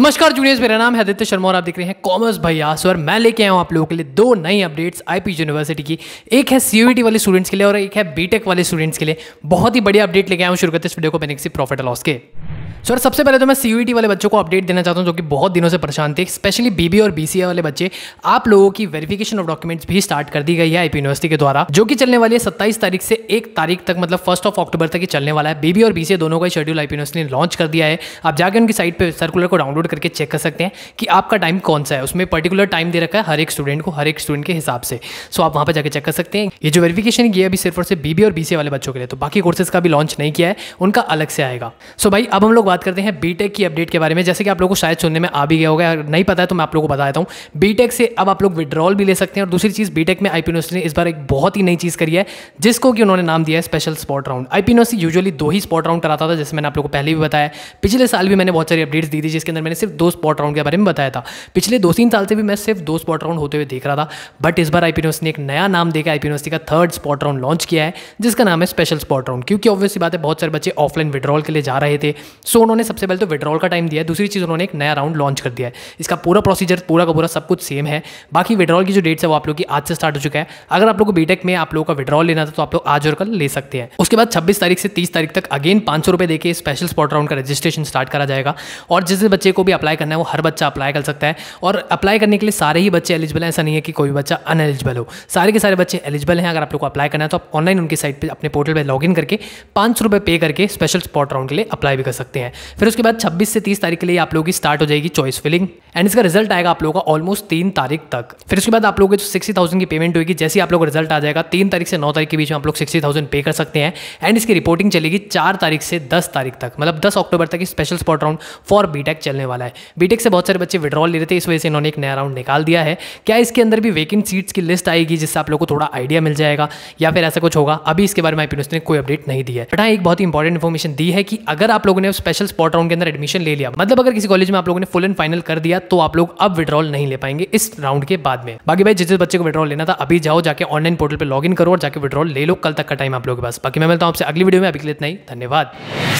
नमस्कार जूनियर्स मेरा नाम है आदित्य शर्मा और आप देख रहे हैं कॉमर्स भाई आस और मैं लेके आया हूँ आप लोगों के लिए दो नई अपडेट्स आईपी यूनिवर्सिटी की एक है सीयूईटी e वाले स्टूडेंट्स के लिए और एक है बीटेक वाले स्टूडेंट्स के लिए बहुत ही बढ़िया अपडेट लेके आया हूँ शुरू करते इस वीडियो को मैंने किसी प्रॉफिट लॉस के सर so, सबसे पहले तो मैं सी e वाले बच्चों को अपडेट देना चाहता हूँ जो कि बहुत दिनों से परेशान थे स्पेशली बीबी और बीसीए वाले बच्चे आप लोगों की वेरिफिकेशन ऑफ डॉक्यूमेंट्स भी स्टार्ट कर दी गई है आईपी यूनिवर्सिटी के द्वारा जो कि चलने वाली है सत्ताईस तारीख से एक तारीख तक मतलब फर्स्ट ऑफ अक्टूबर तक ही चलने वाला है बीबी और बीसीए दोनों का शेड्यूल आईपी यूनिवर्सिटी ने लॉन्च कर दिया है आप जाकर उनकी साइट पर सर्कुलर को डाउनलोड करके चेक कर सकते हैं कि आपका टाइम कौन सा है उसमें पर्टिकुलर टाइम दे रखा है हर एक स्टूडेंट को हर एक स्टूडेंट के हिसाब से सो आप वहाँ पर जाकर चेक कर सकते हैं ये जो वेरिफिकेशन ये अभी सिर्फ और सिर्फ बी और बी वाले बच्चों के लिए तो बाकी कोर्सेज का भी लॉन्च नहीं किया है उनका अलग से आएगा सो भाई अब हम लोग बात करते हैं बी की अपडेट के बारे में जैसे कि आप लोग को शायद सुनने में आ भी गया होगा अगर नहीं पता है तो मैं आप लोग को बता देता हूँ बी से अब आप लोग विड्रॉल भी ले सकते हैं और दूसरी चीज़ बी में आई यूनिवर्सिटी ने इस बार एक बहुत ही नई चीज़ करी है जिसको कि उन्होंने नाम दिया है special spot round I usually दो ही स्पॉट राउंड कराता था जैसे मैंने आप लोगों को पहले भी बताया पिछले साल भी मैंने बहुत सारी अपडेट्स दी थी जिसके अंदर मैंने सिर्फ दो स्पॉट राउंड के बारे में बताया था पिछले दो तीन साल से भी मैं सिर्फ दो स्पॉट राउंड होते हुए देख रहा था बट इस बार आई ने एक नया नाम देकर आई का थर्ड स्पॉट राउंड लॉन्च किया है जिसका नाम है स्पेशल स्पॉट राउंड क्योंकि ऑब्वियस बात है बहुत सारे बच्चे ऑफलाइन विड्रॉल के लिए जा रहे थे सो उन्होंने सबसे पहले तो विड्रॉल का टाइम दिया दूसरी चीज़ उन्होंने एक नया राउंड लॉन्च कर दिया है इसका पूरा प्रोसीजर पूरा का पूरा सब कुछ सेम है बाकी विड्रॉल की जो डेट्स है वो आप लोग की आज से स्टार्ट हो चुका है अगर आप लोग को बीटेक में आप लोगों का विड्रॉल लेना था तो आप लोग आज और कल ले सकते हैं उसके बाद छब्बीस तारीख से तीस तारीख तक अगेन पांच सौ रुपए देकर स्पेशल स्पॉट राउंड का रजिस्ट्रेशन स्टार्ट करा जाएगा और जिस बच्चे को को भी अप्लाई करना है वो हर बच्चा अप्लाई कर सकता है और अप्लाई करने के लिए सारे ही बच्चे एलिजिबल हैं ऐसा नहीं है कि कोई बच्चा अनएलिजिबल हो सारे के सारे बच्चे एलिजिबल हैं अगर आप लोग को अप्लाई करना है तो आप ऑनलाइन उनकी साइट पर अपने पोर्टल पर लॉगिन करके पाँच सौ पे करके स्पेशल स्पॉट राउंड के लिए अप्लाई भी कर सकते हैं फिर उसके बाद छब्बीस से तीस तारीख के लिए आप लोगों की स्टार्ट हो जाएगी चॉइस फिलिंग एंड इसका रिजल्ट आएगा आप लोगों का ऑलमोस्ट तीन तारीख तक फिर उसके बाद आप लोगों के जो सिक्सटी थाउजेंड की पेमेंट होगी जैसे आप लोग रिजल्ट आ जाएगा तीन तारीख से नौ तारीख के बीच में आप लोग सिक्सटी थाउजेंड पे कर सकते हैं एंड इसकी रिपोर्टिंग चलेगी चार तारीख से दस तारीख तक मतलब दस अक्टूबर तक special spot round for BTech चलने वाला है बीटेक e से बहुत सारे बच्चे विड्रॉल ले रहे थे इस वजह से इन्होंने एक नया राउंड निकाल दिया है क्या इसके अंदर भी वेकेंट सीट्स की लिस्ट आएगी जिससे आप लोग को थोड़ा आइडिया मिल जाएगा या फिर ऐसा कुछ होगा अभी इसके बारे में आईपीएस ने कोई अपडेट नहीं दी है बट हाँ एक बहुत ही इंपॉर्टेंट इन्फॉर्मेशन दी है कि अगर आप लोगों ने स्पेशल स्पॉट राउंड के अंदर एडमिशन ले लिया मतलब अगर किसी कॉलेज में आप लोगों ने फुल एंड फाइनल कर दिया तो आप लोग अब विड्रॉल नहीं ले पाएंगे इस राउंड के बाद में बाकी भाई जिस जिस बच्चे को विड्रॉल लेना था अभी जाओ जाके ऑनलाइन पोर्टल पर लॉग करो और जाके विड्रॉल ले लो कल तक का टाइम आप लोगों के पास बाकी मैं मिलता हूँ आपसे अगली वीडियो में अभी के लिए इतना ही धन्यवाद